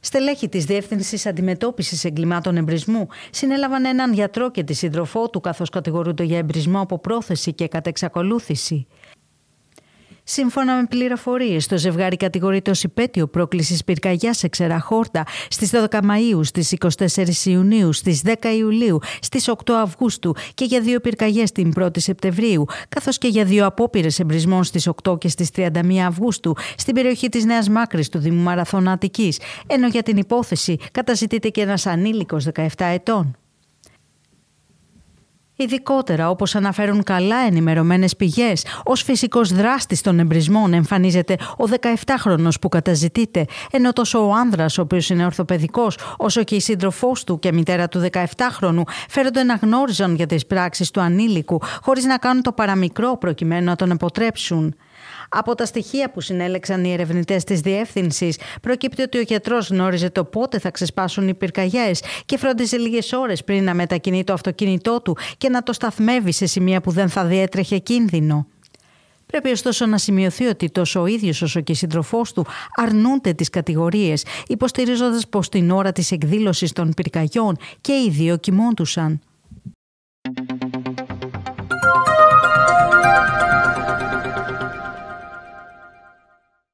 Στελέχη της Διεύθυνσης Αντιμετώπισης Εγκλημάτων Εμπρισμού συνέλαβαν έναν γιατρό και τη σύντροφό του, καθώς κατηγορούνται για εμπρισμό από πρόθεση και κατεξακολούθηση. Σύμφωνα με πληροφορίες, το ζευγάρι κατηγορείται ω υπέτειο πρόκλησης πυρκαγιάς σε ξερά χόρτα στις 12 Μαου, στι 24 Ιουνίου, στις 10 Ιουλίου, στις 8 Αυγούστου και για δύο πυρκαγιές την 1η Σεπτεμβρίου, καθώς και για δύο απόπειρες εμπρισμών στις 8 και στις 31 Αυγούστου στην περιοχή της Νέας Μάκρης του Δήμου ενώ για την υπόθεση καταζητείται και ένας ανήλικος 17 ετών. Ειδικότερα, όπως αναφέρουν καλά ενημερωμένες πηγές, ως φυσικός δράστης των εμπρισμών εμφανίζεται ο 17χρονο που καταζητείται, ενώ τόσο ο άνδρας, ο οποίος είναι ορθοπαιδικός, όσο και η σύντροφός του και μητέρα του 17χρονου, φέρονται να γνώριζαν για τις πράξεις του ανήλικου, χωρίς να κάνουν το παραμικρό προκειμένου να τον αποτρέψουν. Από τα στοιχεία που συνέλεξαν οι ερευνητές της διεύθυνσης, προκύπτει ότι ο γιατρός γνώριζε το πότε θα ξεσπάσουν οι πυρκαγιές και φρόντιζε λίγες ώρες πριν να μετακινεί το αυτοκίνητό του και και να το σταθμεύει σε σημεία που δεν θα διέτρεχε κίνδυνο. Πρέπει ωστόσο να σημειωθεί ότι τόσο ο ίδιος όσο και η σύντροφός του αρνούνται τις κατηγορίες, υποστηρίζοντας πως την ώρα της εκδήλωσης των πυρκαγιών και οι δύο κοιμόντουσαν.